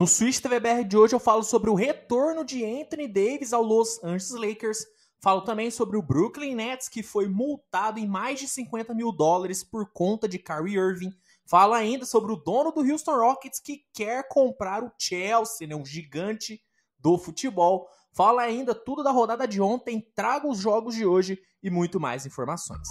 No Switch TVBR de hoje eu falo sobre o retorno de Anthony Davis ao Los Angeles Lakers. Falo também sobre o Brooklyn Nets, que foi multado em mais de 50 mil dólares por conta de Kyrie Irving. Falo ainda sobre o dono do Houston Rockets, que quer comprar o Chelsea, né, um gigante do futebol. Falo ainda tudo da rodada de ontem, trago os jogos de hoje e muito mais informações.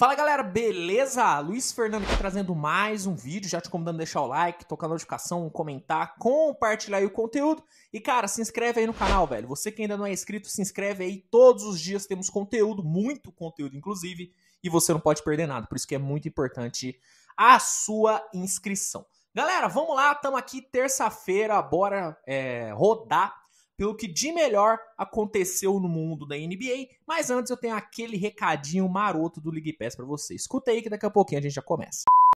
Fala galera, beleza? Luiz Fernando aqui trazendo mais um vídeo, já te convidando a deixar o like, tocar a notificação, comentar, compartilhar o conteúdo. E cara, se inscreve aí no canal, velho. Você que ainda não é inscrito, se inscreve aí. Todos os dias temos conteúdo, muito conteúdo inclusive, e você não pode perder nada. Por isso que é muito importante a sua inscrição. Galera, vamos lá, estamos aqui terça-feira, bora é, rodar pelo que de melhor aconteceu no mundo da NBA. Mas antes eu tenho aquele recadinho maroto do League Pass para você. Escuta aí que daqui a pouquinho a gente já começa.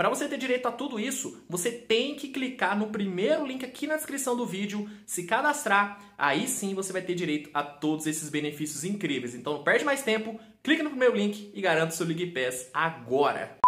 para você ter direito a tudo isso, você tem que clicar no primeiro link aqui na descrição do vídeo, se cadastrar, aí sim você vai ter direito a todos esses benefícios incríveis. Então não perde mais tempo, clica no primeiro link e garanta o seu League Pass agora.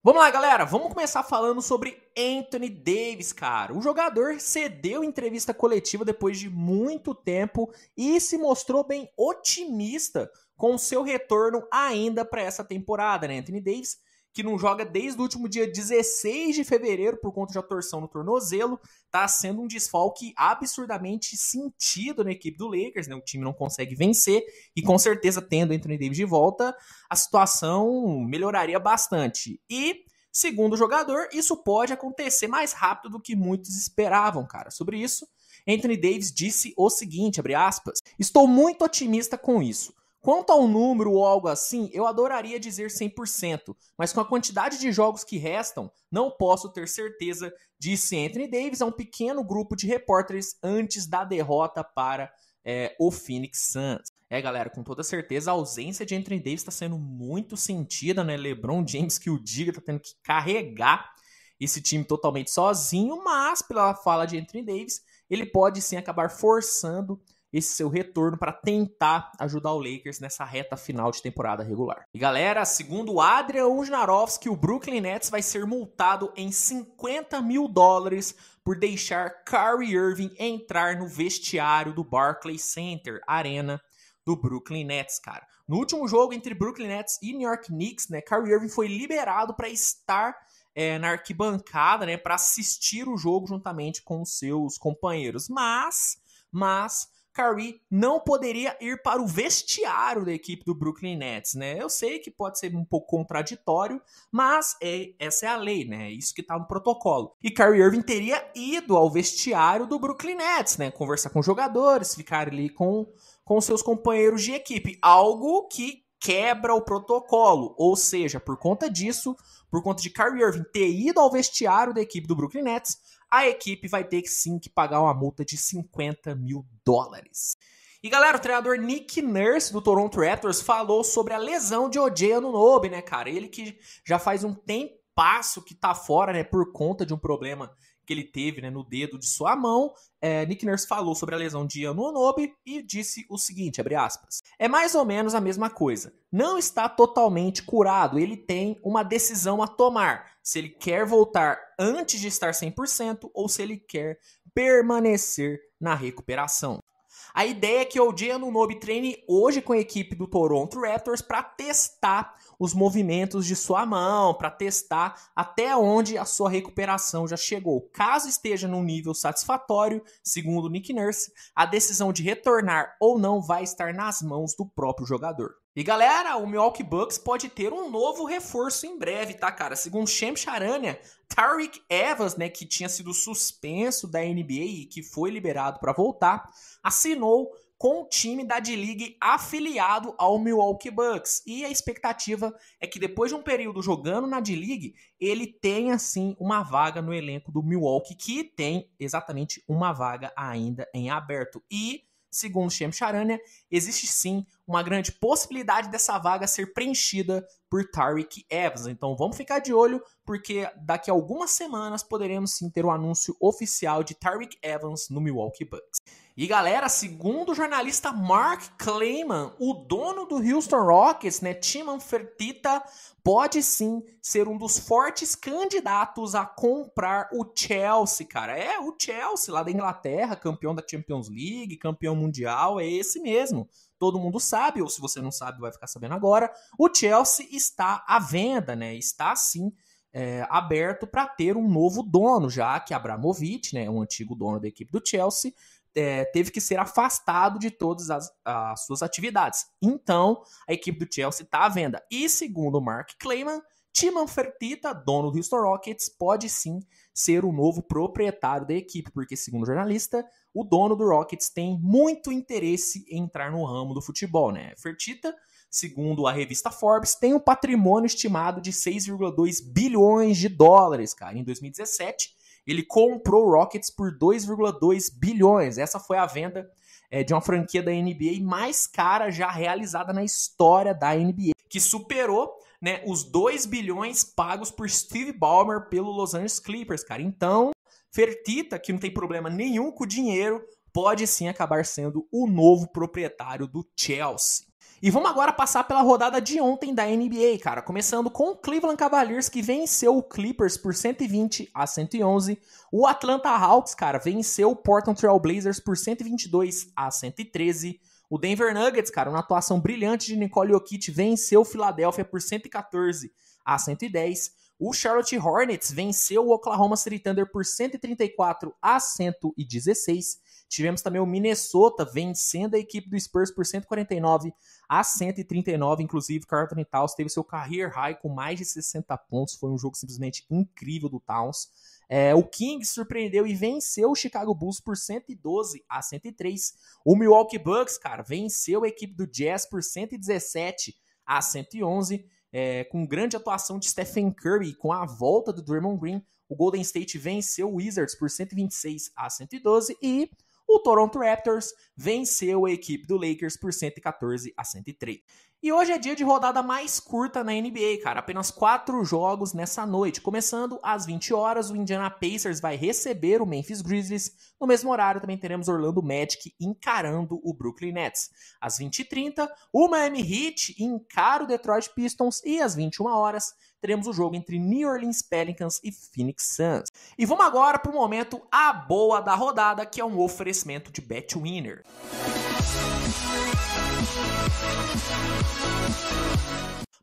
Vamos lá, galera, vamos começar falando sobre Anthony Davis, cara. O jogador cedeu entrevista coletiva depois de muito tempo e se mostrou bem otimista com seu retorno ainda para essa temporada, né? Anthony Davis que não joga desde o último dia 16 de fevereiro por conta de uma torção no tornozelo, está sendo um desfalque absurdamente sentido na equipe do Lakers, né? O time não consegue vencer e com certeza tendo Anthony Davis de volta, a situação melhoraria bastante. E segundo o jogador, isso pode acontecer mais rápido do que muitos esperavam, cara. Sobre isso, Anthony Davis disse o seguinte, aspas, "Estou muito otimista com isso. Quanto ao número ou algo assim, eu adoraria dizer 100%, mas com a quantidade de jogos que restam, não posso ter certeza, disse Anthony Davis a um pequeno grupo de repórteres antes da derrota para é, o Phoenix Suns. É, galera, com toda certeza, a ausência de Anthony Davis está sendo muito sentida, né? LeBron James, que o diga, está tendo que carregar esse time totalmente sozinho, mas pela fala de Anthony Davis, ele pode sim acabar forçando esse seu retorno para tentar ajudar o Lakers nessa reta final de temporada regular. E galera, segundo Adrian Wojnarowski, o Brooklyn Nets vai ser multado em 50 mil dólares por deixar Kyrie Irving entrar no vestiário do Barclays Center Arena do Brooklyn Nets, cara. No último jogo entre Brooklyn Nets e New York Knicks, né, Kyrie Irving foi liberado para estar é, na arquibancada, né, para assistir o jogo juntamente com seus companheiros. Mas, mas Kyrie não poderia ir para o vestiário da equipe do Brooklyn Nets, né? Eu sei que pode ser um pouco contraditório, mas é, essa é a lei, né? É isso que tá no protocolo. E Kyrie Irving teria ido ao vestiário do Brooklyn Nets, né? Conversar com jogadores, ficar ali com, com seus companheiros de equipe, algo que quebra o protocolo, ou seja, por conta disso, por conta de Kyrie Irving ter ido ao vestiário da equipe do Brooklyn Nets, a equipe vai ter sim que pagar uma multa de 50 mil dólares. E galera, o treinador Nick Nurse do Toronto Raptors falou sobre a lesão de OJ Anunobi, né, cara? Ele que já faz um tempo passo que tá fora, né, por conta de um problema que ele teve né, no dedo de sua mão, é, Nick Nurse falou sobre a lesão de Ian Onobi e disse o seguinte, aspas, é mais ou menos a mesma coisa. Não está totalmente curado, ele tem uma decisão a tomar, se ele quer voltar antes de estar 100% ou se ele quer permanecer na recuperação. A ideia é que o OG Anunobi treine hoje com a equipe do Toronto Raptors para testar os movimentos de sua mão, para testar até onde a sua recuperação já chegou. Caso esteja num nível satisfatório, segundo Nick Nurse, a decisão de retornar ou não vai estar nas mãos do próprio jogador. E galera, o Milwaukee Bucks pode ter um novo reforço em breve, tá, cara? Segundo Shem Charania, Tariq Evans, né, que tinha sido suspenso da NBA e que foi liberado para voltar, assinou com o time da D-League afiliado ao Milwaukee Bucks. E a expectativa é que depois de um período jogando na D-League, ele tenha sim uma vaga no elenco do Milwaukee, que tem exatamente uma vaga ainda em aberto. E, segundo Shem Charania, existe sim uma grande possibilidade dessa vaga ser preenchida por Tariq Evans. Então vamos ficar de olho, porque daqui a algumas semanas poderemos sim ter o um anúncio oficial de Tariq Evans no Milwaukee Bucks. E galera, segundo o jornalista Mark Clayman, o dono do Houston Rockets, né, Timon Fertitta, pode sim ser um dos fortes candidatos a comprar o Chelsea, cara. É, o Chelsea lá da Inglaterra, campeão da Champions League, campeão mundial, é esse mesmo todo mundo sabe, ou se você não sabe, vai ficar sabendo agora. O Chelsea está à venda, né? Está sim é, aberto para ter um novo dono, já que Abramovich, né, um antigo dono da equipe do Chelsea, é, teve que ser afastado de todas as, as, suas atividades. Então, a equipe do Chelsea está à venda. E segundo Mark Clayman, Timon Fertitta, dono do Houston Rockets, pode sim ser o novo proprietário da equipe, porque segundo o jornalista, o dono do Rockets tem muito interesse em entrar no ramo do futebol, né? Fertitta segundo a revista Forbes, tem um patrimônio estimado de 6,2 bilhões de dólares, cara. Em 2017, ele comprou o Rockets por 2,2 bilhões. Essa foi a venda é, de uma franquia da NBA mais cara já realizada na história da NBA, que superou né, os 2 bilhões pagos por Steve Ballmer pelo Los Angeles Clippers, cara. Então, Fertita, que não tem problema nenhum com o dinheiro, pode sim acabar sendo o novo proprietário do Chelsea. E vamos agora passar pela rodada de ontem da NBA, cara. Começando com o Cleveland Cavaliers, que venceu o Clippers por 120 a 111. O Atlanta Hawks, cara, venceu o Portland Trail Blazers por 122 a 113. O Denver Nuggets, cara, uma atuação brilhante de Nicole Jokic, venceu o Philadelphia por 114 a 110. O Charlotte Hornets venceu o Oklahoma City Thunder por 134 a 116. Tivemos também o Minnesota vencendo a equipe do Spurs por 149 a 139. Inclusive, Carlton Towns teve seu career high com mais de 60 pontos. Foi um jogo simplesmente incrível do Towns. É, o Kings surpreendeu e venceu o Chicago Bulls por 112 a 103. O Milwaukee Bucks, cara, venceu a equipe do Jazz por 117 a 111. É, com grande atuação de Stephen Curry com a volta do Draymond Green, o Golden State venceu o Wizards por 126 a 112 e o Toronto Raptors venceu a equipe do Lakers por 114 a 103. E hoje é dia de rodada mais curta na NBA, cara. Apenas quatro jogos nessa noite. Começando às 20 horas, o Indiana Pacers vai receber o Memphis Grizzlies. No mesmo horário, também teremos Orlando Magic encarando o Brooklyn Nets. Às 20h30, o Miami Heat encara o Detroit Pistons. E às 21 horas, teremos o jogo entre New Orleans Pelicans e Phoenix Suns. E vamos agora para o momento a boa da rodada, que é um oferecimento de Bet Winner. Música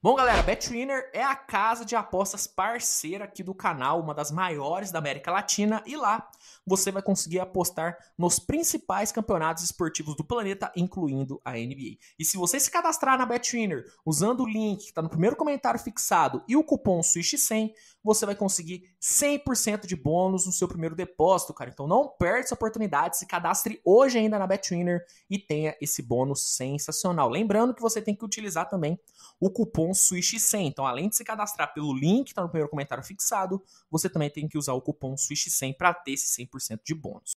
Bom, galera, Betwinner é a casa de apostas parceira aqui do canal, uma das maiores da América Latina, e lá você vai conseguir apostar nos principais campeonatos esportivos do planeta, incluindo a NBA. E se você se cadastrar na Betwinner usando o link que está no primeiro comentário fixado e o cupom SWISH100, você vai conseguir 100% de bônus no seu primeiro depósito, cara. Então não perde essa oportunidade, se cadastre hoje ainda na Betwinner e tenha esse bônus sensacional. Lembrando que você tem que utilizar também o cupom SWISH100. Então além de se cadastrar pelo link que está no primeiro comentário fixado, você também tem que usar o cupom SWISH100 para ter esse 100% de bônus.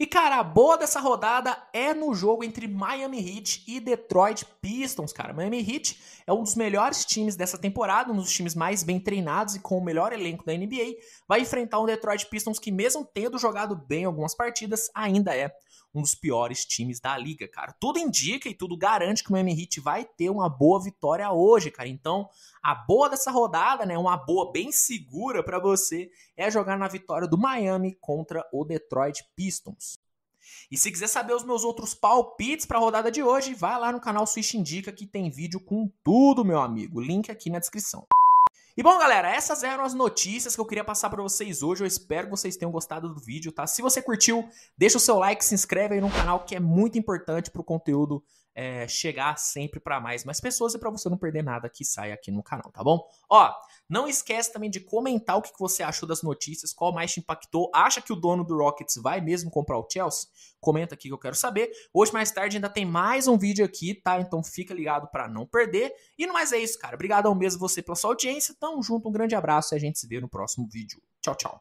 E cara, a boa dessa rodada é no jogo entre Miami Heat e Detroit Pistons, cara. Miami Heat é um dos melhores times dessa temporada, um dos times mais bem treinados e com o melhor elenco da NBA vai enfrentar um Detroit Pistons que, mesmo tendo jogado bem algumas partidas, ainda é um dos piores times da liga, cara. Tudo indica e tudo garante que o Miami Heat vai ter uma boa vitória hoje, cara. Então, a boa dessa rodada, né, uma boa bem segura para você é jogar na vitória do Miami contra o Detroit Pistons. E se quiser saber os meus outros palpites para a rodada de hoje, vai lá no canal Switch Indica que tem vídeo com tudo, meu amigo. Link aqui na descrição. E bom, galera, essas eram as notícias que eu queria passar para vocês hoje. Eu espero que vocês tenham gostado do vídeo, tá? Se você curtiu, deixa o seu like, se inscreve aí no canal, que é muito importante para o conteúdo é, chegar sempre para mais, mais pessoas e para você não perder nada que sai aqui no canal, tá bom? Ó, não esquece também de comentar o que você achou das notícias, qual mais te impactou. Acha que o dono do Rockets vai mesmo comprar o Chelsea? Comenta aqui que eu quero saber. Hoje mais tarde ainda tem mais um vídeo aqui, tá? Então fica ligado para não perder. E não mais é isso, cara. Obrigado ao mesmo você pela sua audiência. Tamo junto, um grande abraço e a gente se vê no próximo vídeo. Tchau, tchau.